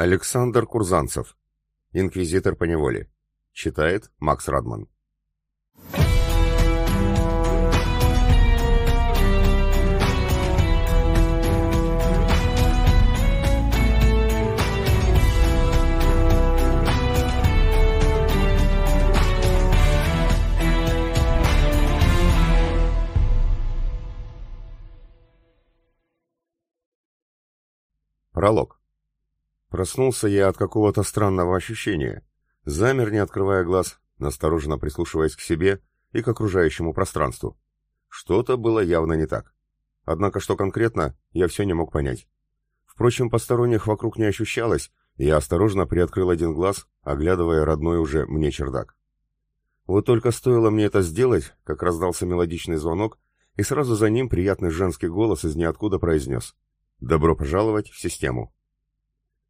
Александр Курзанцев. Инквизитор по неволе. Читает Макс Радман. Пролог. Проснулся я от какого-то странного ощущения. Замер, не открывая глаз, настороженно прислушиваясь к себе и к окружающему пространству. Что-то было явно не так. Однако что конкретно, я все не мог понять. Впрочем, посторонних вокруг не ощущалось, и я осторожно приоткрыл один глаз, оглядывая родной уже мне чердак. Вот только стоило мне это сделать, как раздался мелодичный звонок, и сразу за ним приятный женский голос из ниоткуда произнес «Добро пожаловать в систему».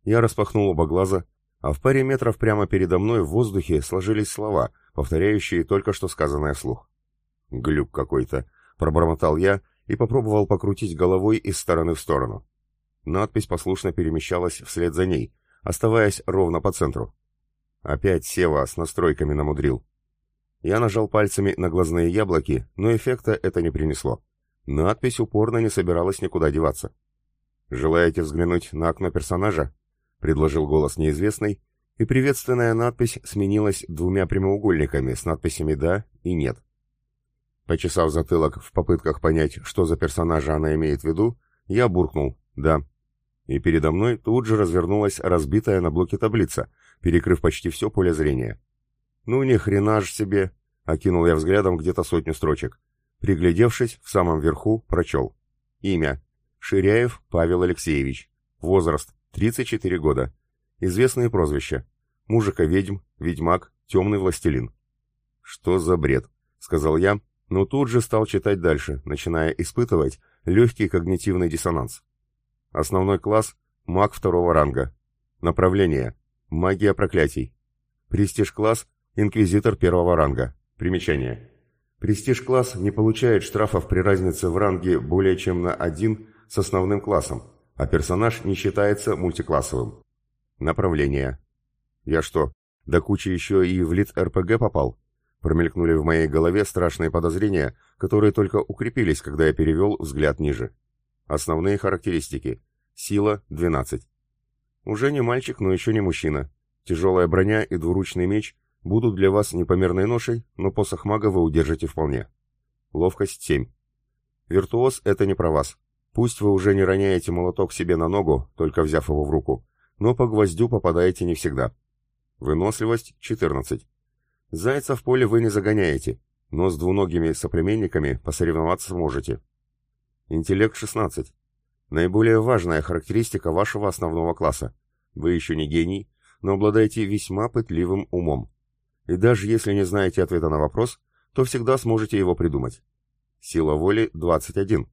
Я распахнул оба глаза, а в паре метров прямо передо мной в воздухе сложились слова, повторяющие только что сказанное вслух. «Глюк какой-то», — пробормотал я и попробовал покрутить головой из стороны в сторону. Надпись послушно перемещалась вслед за ней, оставаясь ровно по центру. Опять Сева с настройками намудрил. Я нажал пальцами на глазные яблоки, но эффекта это не принесло. Надпись упорно не собиралась никуда деваться. «Желаете взглянуть на окно персонажа?» — предложил голос неизвестный, и приветственная надпись сменилась двумя прямоугольниками с надписями «да» и «нет». Почесав затылок в попытках понять, что за персонажа она имеет в виду, я буркнул «да». И передо мной тут же развернулась разбитая на блоке таблица, перекрыв почти все поле зрения. «Ну ни хрена ж себе!» — окинул я взглядом где-то сотню строчек. Приглядевшись, в самом верху прочел. Имя. Ширяев Павел Алексеевич. Возраст. 34 года. Известные прозвища. Мужика-ведьм, ведьмак, темный властелин. Что за бред? Сказал я, но тут же стал читать дальше, начиная испытывать легкий когнитивный диссонанс. Основной класс – маг второго ранга. Направление – магия проклятий. Престиж-класс – инквизитор первого ранга. Примечание. Престиж-класс не получает штрафов при разнице в ранге более чем на один с основным классом – а персонаж не считается мультиклассовым. Направление. Я что, до кучи еще и в лид РПГ попал? Промелькнули в моей голове страшные подозрения, которые только укрепились, когда я перевел взгляд ниже. Основные характеристики. Сила – 12. Уже не мальчик, но еще не мужчина. Тяжелая броня и двуручный меч будут для вас непомерной ношей, но посох мага вы удержите вполне. Ловкость – 7. Виртуоз – это не про вас. Пусть вы уже не роняете молоток себе на ногу, только взяв его в руку, но по гвоздю попадаете не всегда. Выносливость 14. Зайца в поле вы не загоняете, но с двуногими соплеменниками посоревноваться сможете. Интеллект 16. Наиболее важная характеристика вашего основного класса. Вы еще не гений, но обладаете весьма пытливым умом. И даже если не знаете ответа на вопрос, то всегда сможете его придумать. Сила воли 21.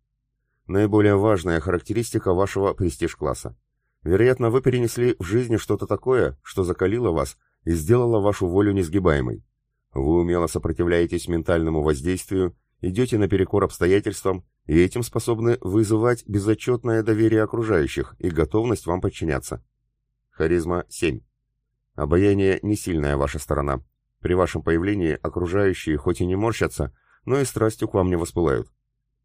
Наиболее важная характеристика вашего престиж-класса. Вероятно, вы перенесли в жизни что-то такое, что закалило вас и сделало вашу волю несгибаемой. Вы умело сопротивляетесь ментальному воздействию, идете наперекор обстоятельствам, и этим способны вызывать безотчетное доверие окружающих и готовность вам подчиняться. Харизма 7. Обаяние не сильная ваша сторона. При вашем появлении окружающие хоть и не морщатся, но и страстью к вам не воспылают.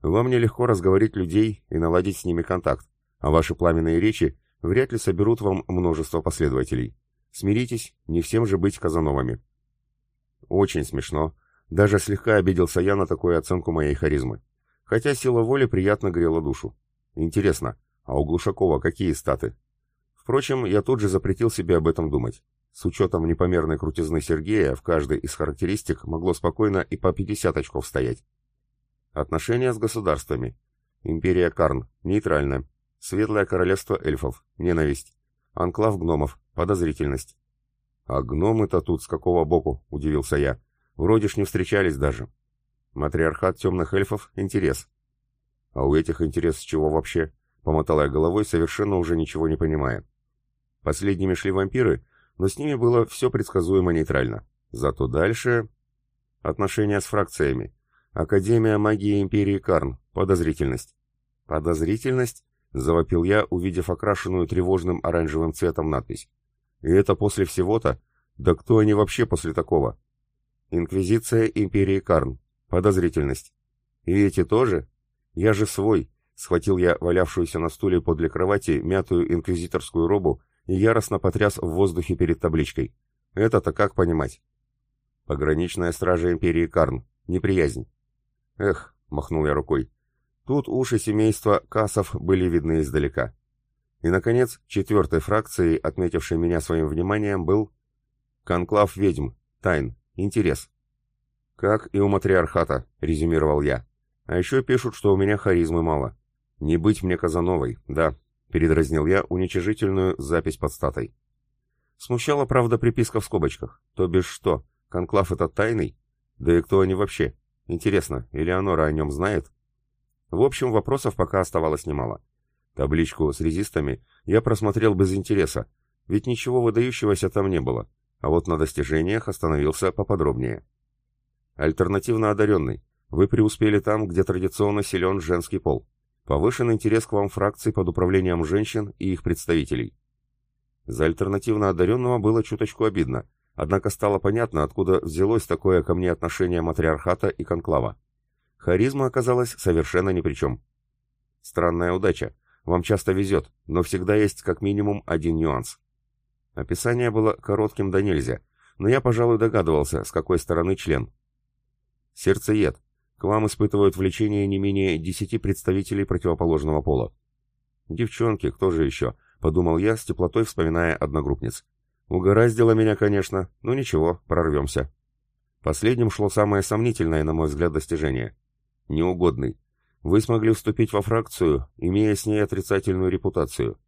Вам нелегко разговорить людей и наладить с ними контакт, а ваши пламенные речи вряд ли соберут вам множество последователей. Смиритесь, не всем же быть казановами. Очень смешно. Даже слегка обиделся я на такую оценку моей харизмы. Хотя сила воли приятно грела душу. Интересно, а у Глушакова какие статы? Впрочем, я тут же запретил себе об этом думать. С учетом непомерной крутизны Сергея в каждой из характеристик могло спокойно и по 50 очков стоять. Отношения с государствами. Империя Карн. Нейтрально. Светлое королевство эльфов. Ненависть. Анклав гномов. Подозрительность. «А гномы-то тут с какого боку?» – удивился я. «Вроде ж не встречались даже». «Матриархат темных эльфов – интерес». «А у этих интерес с чего вообще?» – помотал я головой, совершенно уже ничего не понимая. Последними шли вампиры, но с ними было все предсказуемо нейтрально. Зато дальше... Отношения с фракциями. Академия магии Империи Карн. Подозрительность. Подозрительность? Завопил я, увидев окрашенную тревожным оранжевым цветом надпись. И это после всего-то? Да кто они вообще после такого? Инквизиция Империи Карн. Подозрительность. И эти тоже? Я же свой. Схватил я валявшуюся на стуле подле кровати мятую инквизиторскую робу и яростно потряс в воздухе перед табличкой. Это-то как понимать? Пограничная стража Империи Карн. Неприязнь. «Эх», — махнул я рукой, — «тут уши семейства кассов были видны издалека». И, наконец, четвертой фракцией, отметившей меня своим вниманием, был «Конклав ведьм. Тайн. Интерес». «Как и у матриархата», — резюмировал я. «А еще пишут, что у меня харизмы мало». «Не быть мне Казановой, да», — передразнил я уничижительную запись под статой. Смущала, правда, приписка в скобочках. То бишь что, конклав это тайный? Да и кто они вообще? Интересно, Элеонора о нем знает? В общем, вопросов пока оставалось немало. Табличку с резистами я просмотрел без интереса, ведь ничего выдающегося там не было, а вот на достижениях остановился поподробнее. Альтернативно одаренный. Вы преуспели там, где традиционно силен женский пол. Повышен интерес к вам фракции под управлением женщин и их представителей. За альтернативно одаренного было чуточку обидно, Однако стало понятно, откуда взялось такое ко мне отношение матриархата и конклава. Харизма оказалась совершенно ни при чем. Странная удача. Вам часто везет, но всегда есть как минимум один нюанс. Описание было коротким до нельзя, но я, пожалуй, догадывался, с какой стороны член. Сердцеед. К вам испытывают влечение не менее десяти представителей противоположного пола. Девчонки, кто же еще? Подумал я, с теплотой вспоминая одногруппниц. Угораздило меня, конечно, но ничего, прорвемся. Последним шло самое сомнительное, на мой взгляд, достижение. Неугодный. Вы смогли вступить во фракцию, имея с ней отрицательную репутацию.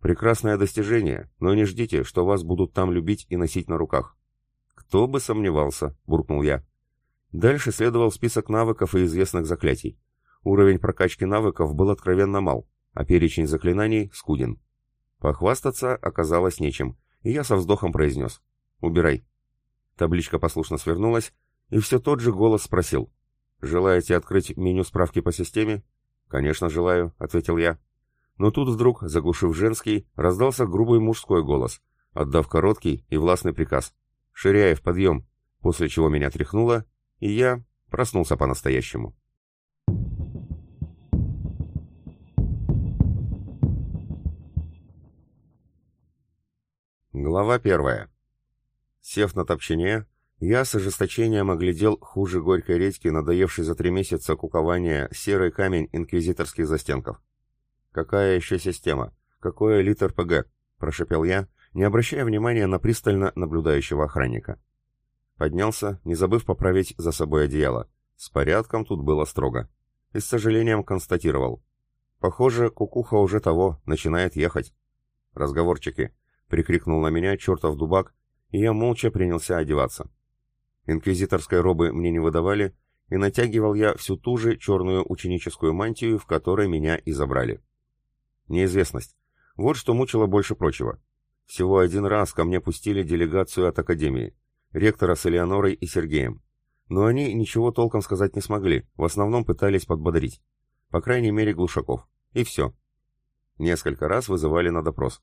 Прекрасное достижение, но не ждите, что вас будут там любить и носить на руках. Кто бы сомневался, буркнул я. Дальше следовал список навыков и известных заклятий. Уровень прокачки навыков был откровенно мал, а перечень заклинаний скуден. Похвастаться оказалось нечем — и я со вздохом произнес «Убирай». Табличка послушно свернулась, и все тот же голос спросил «Желаете открыть меню справки по системе?» «Конечно, желаю», — ответил я. Но тут вдруг, заглушив женский, раздался грубый мужской голос, отдав короткий и властный приказ. «Ширяев, подъем!» После чего меня тряхнуло, и я проснулся по-настоящему. Глава первая. Сев на топчине, я с ожесточением оглядел хуже горькой редьки, надоевший за три месяца кукования серый камень инквизиторских застенков. «Какая еще система? Какое литр ПГ?» – прошепел я, не обращая внимания на пристально наблюдающего охранника. Поднялся, не забыв поправить за собой одеяло. С порядком тут было строго. И с сожалением констатировал. «Похоже, кукуха уже того, начинает ехать». «Разговорчики», прикрикнул на меня чертов дубак, и я молча принялся одеваться. Инквизиторской робы мне не выдавали, и натягивал я всю ту же черную ученическую мантию, в которой меня и забрали. Неизвестность. Вот что мучило больше прочего. Всего один раз ко мне пустили делегацию от Академии, ректора с Элеонорой и Сергеем. Но они ничего толком сказать не смогли, в основном пытались подбодрить. По крайней мере, Глушаков. И все. Несколько раз вызывали на допрос.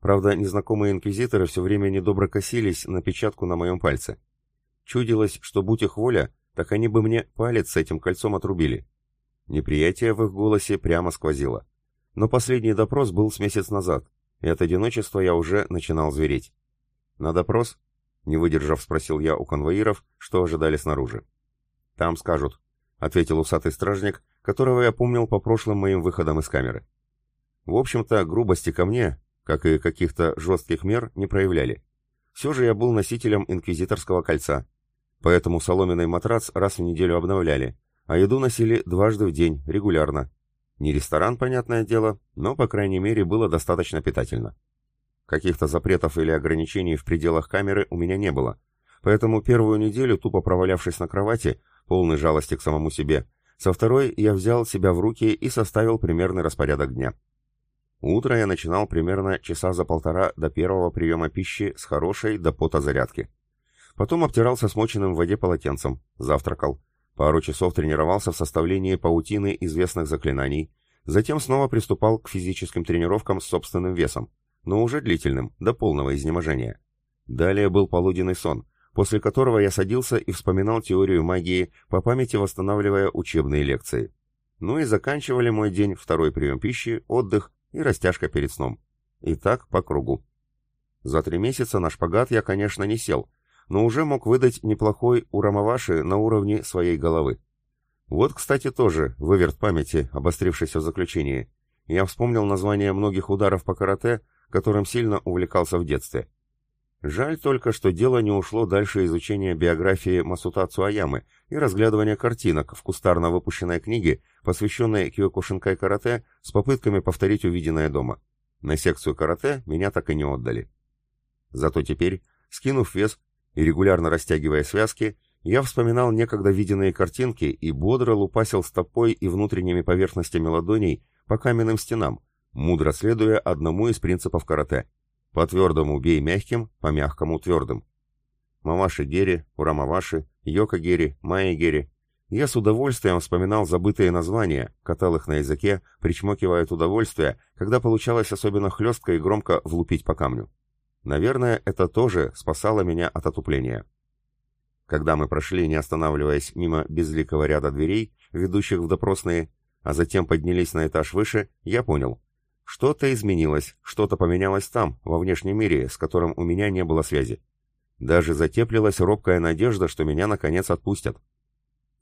Правда, незнакомые инквизиторы все время недобро косились на печатку на моем пальце. Чудилось, что будь их воля, так они бы мне палец с этим кольцом отрубили. Неприятие в их голосе прямо сквозило. Но последний допрос был с месяц назад, и от одиночества я уже начинал звереть. «На допрос?» — не выдержав, спросил я у конвоиров, что ожидали снаружи. «Там скажут», — ответил усатый стражник, которого я помнил по прошлым моим выходам из камеры. В общем-то, грубости ко мне, как и каких-то жестких мер, не проявляли. Все же я был носителем инквизиторского кольца, поэтому соломенный матрац раз в неделю обновляли, а еду носили дважды в день, регулярно. Не ресторан, понятное дело, но, по крайней мере, было достаточно питательно. Каких-то запретов или ограничений в пределах камеры у меня не было, поэтому первую неделю, тупо провалявшись на кровати, полный жалости к самому себе, со второй я взял себя в руки и составил примерный распорядок дня. Утро я начинал примерно часа за полтора до первого приема пищи с хорошей до пота зарядки. Потом обтирался смоченным в воде полотенцем, завтракал. Пару часов тренировался в составлении паутины известных заклинаний. Затем снова приступал к физическим тренировкам с собственным весом, но уже длительным, до полного изнеможения. Далее был полуденный сон, после которого я садился и вспоминал теорию магии, по памяти восстанавливая учебные лекции. Ну и заканчивали мой день второй прием пищи, отдых и растяжка перед сном. И так по кругу. За три месяца на шпагат я, конечно, не сел, но уже мог выдать неплохой урамаваши на уровне своей головы. Вот, кстати, тоже выверт памяти, обострившийся в заключении. Я вспомнил название многих ударов по карате, которым сильно увлекался в детстве. Жаль только, что дело не ушло дальше изучения биографии Масута Цуаямы и разглядывания картинок в кустарно выпущенной книге, посвященной Киокушинкай карате с попытками повторить увиденное дома. На секцию карате меня так и не отдали. Зато теперь, скинув вес и регулярно растягивая связки, я вспоминал некогда виденные картинки и бодро лупасил стопой и внутренними поверхностями ладоней по каменным стенам, мудро следуя одному из принципов карате — по твердому бей мягким, по мягкому твердым. Мамаши Гери, Урамаваши, Йока Гери, Майя Гери. Я с удовольствием вспоминал забытые названия, катал их на языке, причмокивая от удовольствия, когда получалось особенно хлестко и громко влупить по камню. Наверное, это тоже спасало меня от отупления. Когда мы прошли, не останавливаясь, мимо безликого ряда дверей, ведущих в допросные, а затем поднялись на этаж выше, я понял, что-то изменилось, что-то поменялось там, во внешнем мире, с которым у меня не было связи. Даже затеплилась робкая надежда, что меня, наконец, отпустят.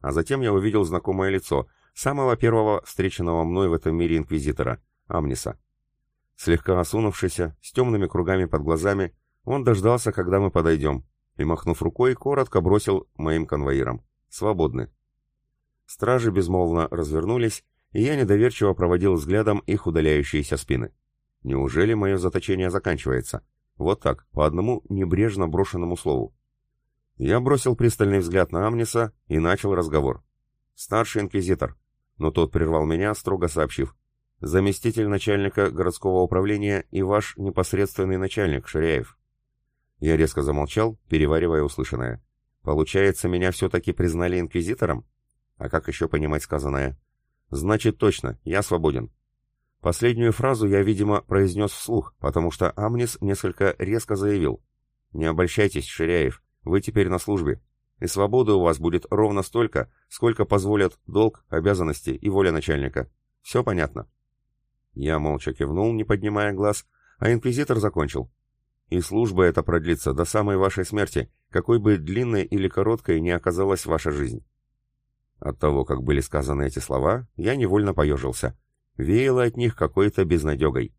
А затем я увидел знакомое лицо, самого первого встреченного мной в этом мире инквизитора, Амниса. Слегка осунувшийся, с темными кругами под глазами, он дождался, когда мы подойдем, и, махнув рукой, коротко бросил моим конвоирам. «Свободны». Стражи безмолвно развернулись и я недоверчиво проводил взглядом их удаляющиеся спины. Неужели мое заточение заканчивается? Вот так, по одному небрежно брошенному слову. Я бросил пристальный взгляд на Амниса и начал разговор. «Старший инквизитор», но тот прервал меня, строго сообщив. «Заместитель начальника городского управления и ваш непосредственный начальник, Ширяев». Я резко замолчал, переваривая услышанное. «Получается, меня все-таки признали инквизитором? А как еще понимать сказанное? Значит, точно, я свободен. Последнюю фразу я, видимо, произнес вслух, потому что Амнис несколько резко заявил. «Не обольщайтесь, Ширяев, вы теперь на службе, и свободы у вас будет ровно столько, сколько позволят долг, обязанности и воля начальника. Все понятно?» Я молча кивнул, не поднимая глаз, а инквизитор закончил. «И служба эта продлится до самой вашей смерти, какой бы длинной или короткой ни оказалась ваша жизнь». От того, как были сказаны эти слова, я невольно поежился. Веяло от них какой-то безнадегой.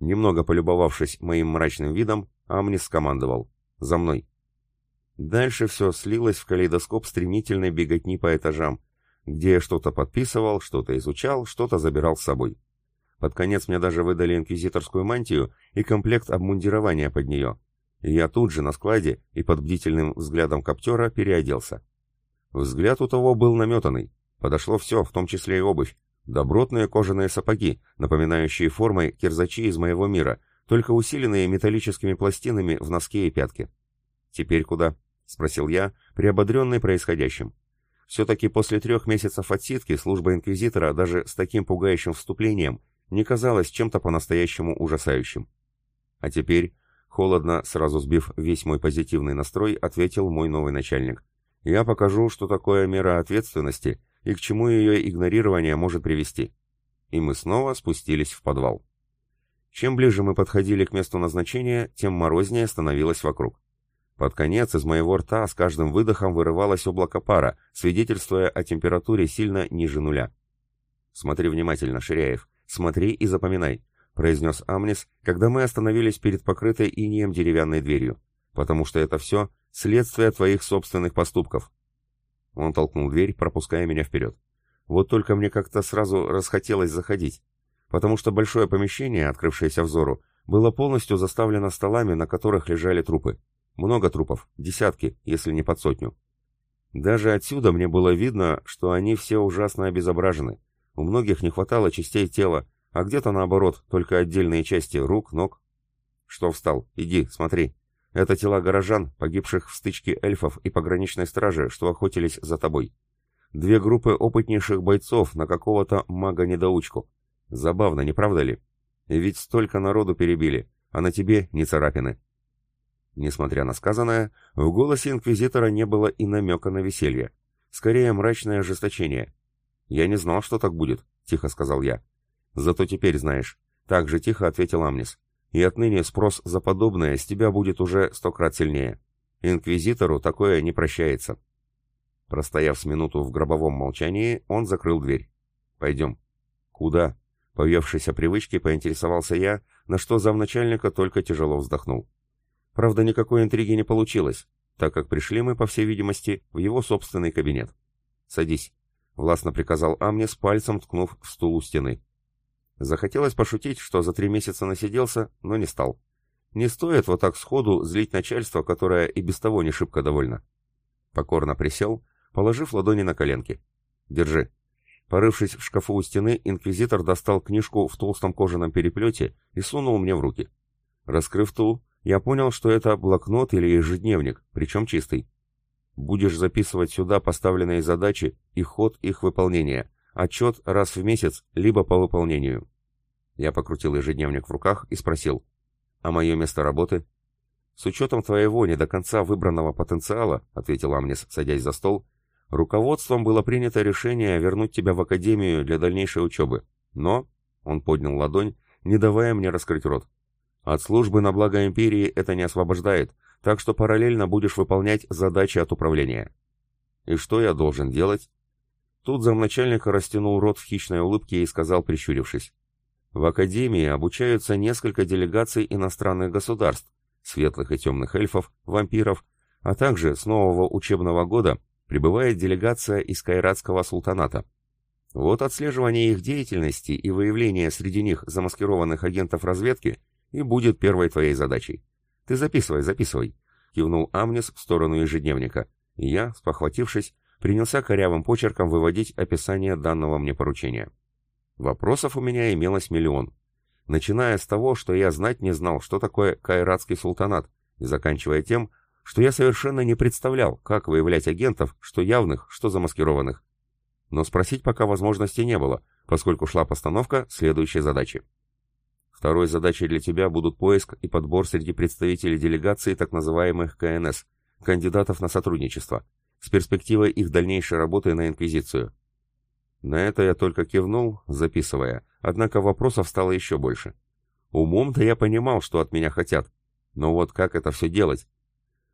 Немного полюбовавшись моим мрачным видом, Амнис скомандовал «За мной!». Дальше все слилось в калейдоскоп стремительной беготни по этажам, где я что-то подписывал, что-то изучал, что-то забирал с собой. Под конец мне даже выдали инквизиторскую мантию и комплект обмундирования под нее. я тут же на складе и под бдительным взглядом коптера переоделся. Взгляд у того был наметанный. Подошло все, в том числе и обувь. Добротные кожаные сапоги, напоминающие формой кирзачи из моего мира, только усиленные металлическими пластинами в носке и пятке. «Теперь куда?» — спросил я, приободренный происходящим. Все-таки после трех месяцев отсидки служба инквизитора даже с таким пугающим вступлением не казалась чем-то по-настоящему ужасающим. А теперь, холодно, сразу сбив весь мой позитивный настрой, ответил мой новый начальник — я покажу, что такое мера ответственности и к чему ее игнорирование может привести. И мы снова спустились в подвал. Чем ближе мы подходили к месту назначения, тем морознее становилось вокруг. Под конец из моего рта с каждым выдохом вырывалось облако пара, свидетельствуя о температуре сильно ниже нуля. «Смотри внимательно, Ширяев, смотри и запоминай», — произнес Амнис, когда мы остановились перед покрытой инеем деревянной дверью, «потому что это все, Следствие твоих собственных поступков. Он толкнул дверь, пропуская меня вперед. Вот только мне как-то сразу расхотелось заходить, потому что большое помещение, открывшееся взору, было полностью заставлено столами, на которых лежали трупы. Много трупов, десятки, если не под сотню. Даже отсюда мне было видно, что они все ужасно обезображены. У многих не хватало частей тела, а где-то наоборот, только отдельные части рук, ног. Что встал? Иди, смотри. Это тела горожан, погибших в стычке эльфов и пограничной стражи, что охотились за тобой. Две группы опытнейших бойцов на какого-то мага-недоучку. Забавно, не правда ли? Ведь столько народу перебили, а на тебе не царапины. Несмотря на сказанное, в голосе инквизитора не было и намека на веселье. Скорее, мрачное ожесточение. «Я не знал, что так будет», — тихо сказал я. «Зато теперь знаешь», — так же тихо ответил Амнис и отныне спрос за подобное с тебя будет уже сто крат сильнее. Инквизитору такое не прощается». Простояв с минуту в гробовом молчании, он закрыл дверь. «Пойдем». «Куда?» По въевшейся привычке поинтересовался я, на что замначальника только тяжело вздохнул. Правда, никакой интриги не получилось, так как пришли мы, по всей видимости, в его собственный кабинет. «Садись», — властно приказал Амнис, пальцем ткнув в стул у стены. Захотелось пошутить, что за три месяца насиделся, но не стал. Не стоит вот так сходу злить начальство, которое и без того не шибко довольно. Покорно присел, положив ладони на коленки. «Держи». Порывшись в шкафу у стены, инквизитор достал книжку в толстом кожаном переплете и сунул мне в руки. Раскрыв ту, я понял, что это блокнот или ежедневник, причем чистый. Будешь записывать сюда поставленные задачи и ход их выполнения, Отчет раз в месяц, либо по выполнению. Я покрутил ежедневник в руках и спросил, а мое место работы? С учетом твоего не до конца выбранного потенциала, ответил Амнис, садясь за стол, руководством было принято решение вернуть тебя в академию для дальнейшей учебы. Но, он поднял ладонь, не давая мне раскрыть рот. От службы на благо империи это не освобождает, так что параллельно будешь выполнять задачи от управления. И что я должен делать? Тут замначальника растянул рот в хищной улыбке и сказал, прищурившись. В Академии обучаются несколько делегаций иностранных государств, светлых и темных эльфов, вампиров, а также с нового учебного года прибывает делегация из Кайратского султаната. Вот отслеживание их деятельности и выявление среди них замаскированных агентов разведки и будет первой твоей задачей. Ты записывай, записывай, кивнул Амнис в сторону ежедневника. И я, спохватившись, принялся корявым почерком выводить описание данного мне поручения. Вопросов у меня имелось миллион, начиная с того, что я знать не знал, что такое кайратский султанат, и заканчивая тем, что я совершенно не представлял, как выявлять агентов, что явных, что замаскированных. Но спросить пока возможности не было, поскольку шла постановка следующей задачи. Второй задачей для тебя будут поиск и подбор среди представителей делегации так называемых КНС, кандидатов на сотрудничество, с перспективой их дальнейшей работы на Инквизицию. На это я только кивнул, записывая, однако вопросов стало еще больше. Умом-то я понимал, что от меня хотят, но вот как это все делать?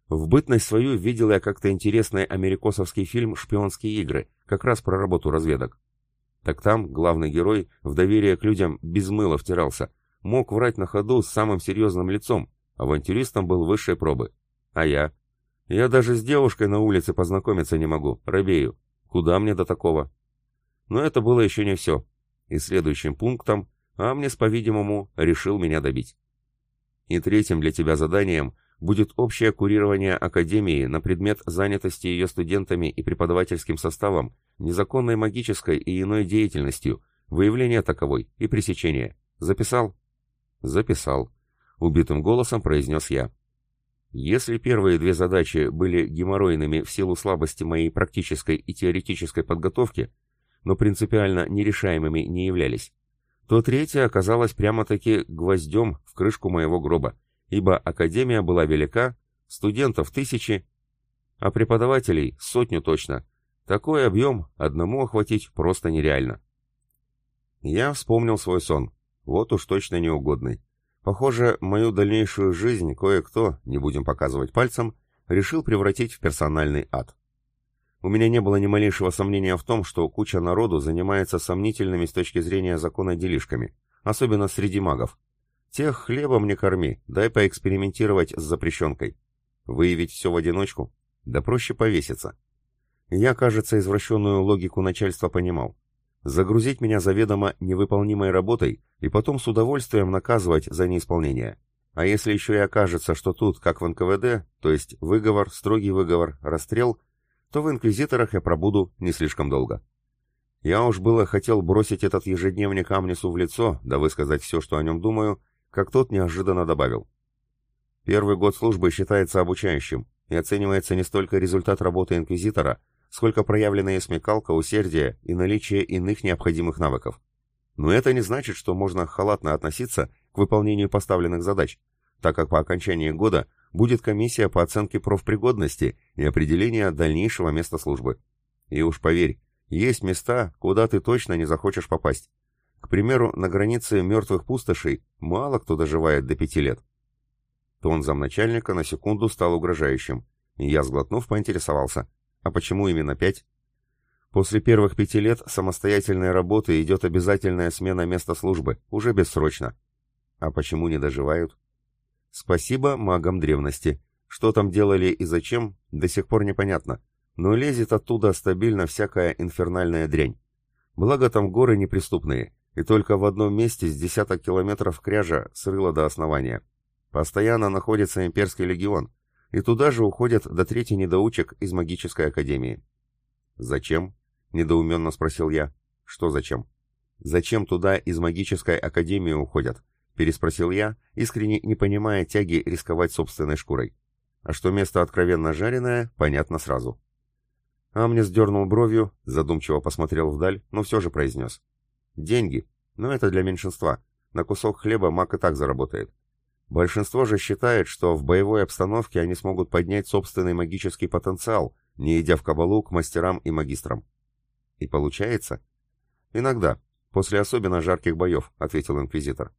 В бытность свою видел я как-то интересный америкосовский фильм «Шпионские игры», как раз про работу разведок. Так там главный герой в доверие к людям без мыла втирался, мог врать на ходу с самым серьезным лицом, авантюристом был высшей пробы. А я? Я даже с девушкой на улице познакомиться не могу, робею. Куда мне до такого? Но это было еще не все. И следующим пунктом Амнис, по-видимому, решил меня добить. И третьим для тебя заданием будет общее курирование Академии на предмет занятости ее студентами и преподавательским составом, незаконной магической и иной деятельностью, выявление таковой и пресечение. Записал? Записал. Убитым голосом произнес я. Если первые две задачи были геморройными в силу слабости моей практической и теоретической подготовки, но принципиально нерешаемыми не являлись, то третья оказалась прямо-таки гвоздем в крышку моего гроба, ибо академия была велика, студентов тысячи, а преподавателей сотню точно. Такой объем одному охватить просто нереально. Я вспомнил свой сон, вот уж точно неугодный. Похоже, мою дальнейшую жизнь кое-кто, не будем показывать пальцем, решил превратить в персональный ад. У меня не было ни малейшего сомнения в том, что куча народу занимается сомнительными с точки зрения закона делишками, особенно среди магов. Тех хлебом не корми, дай поэкспериментировать с запрещенкой. Выявить все в одиночку? Да проще повеситься. Я, кажется, извращенную логику начальства понимал загрузить меня заведомо невыполнимой работой и потом с удовольствием наказывать за неисполнение. А если еще и окажется, что тут, как в НКВД, то есть выговор, строгий выговор, расстрел, то в инквизиторах я пробуду не слишком долго. Я уж было хотел бросить этот ежедневник Амнису в лицо, да высказать все, что о нем думаю, как тот неожиданно добавил. Первый год службы считается обучающим и оценивается не столько результат работы инквизитора, сколько проявленная смекалка, усердие и наличие иных необходимых навыков. Но это не значит, что можно халатно относиться к выполнению поставленных задач, так как по окончании года будет комиссия по оценке профпригодности и определение дальнейшего места службы. И уж поверь, есть места, куда ты точно не захочешь попасть. К примеру, на границе мертвых пустошей мало кто доживает до пяти лет. Тон замначальника на секунду стал угрожающим, и я, сглотнув, поинтересовался. А почему именно пять? После первых пяти лет самостоятельной работы идет обязательная смена места службы, уже бессрочно. А почему не доживают? Спасибо магам древности. Что там делали и зачем, до сих пор непонятно. Но лезет оттуда стабильно всякая инфернальная дрянь. Благо там горы неприступные, и только в одном месте с десяток километров кряжа срыло до основания. Постоянно находится имперский легион, и туда же уходят до трети недоучек из магической академии. «Зачем?» — недоуменно спросил я. «Что зачем?» «Зачем туда из магической академии уходят?» — переспросил я, искренне не понимая тяги рисковать собственной шкурой. А что место откровенно жареное, понятно сразу. Амнис дернул бровью, задумчиво посмотрел вдаль, но все же произнес. «Деньги. Но это для меньшинства. На кусок хлеба маг и так заработает. Большинство же считает, что в боевой обстановке они смогут поднять собственный магический потенциал, не идя в кабалу к мастерам и магистрам. И получается? Иногда, после особенно жарких боев, ответил инквизитор.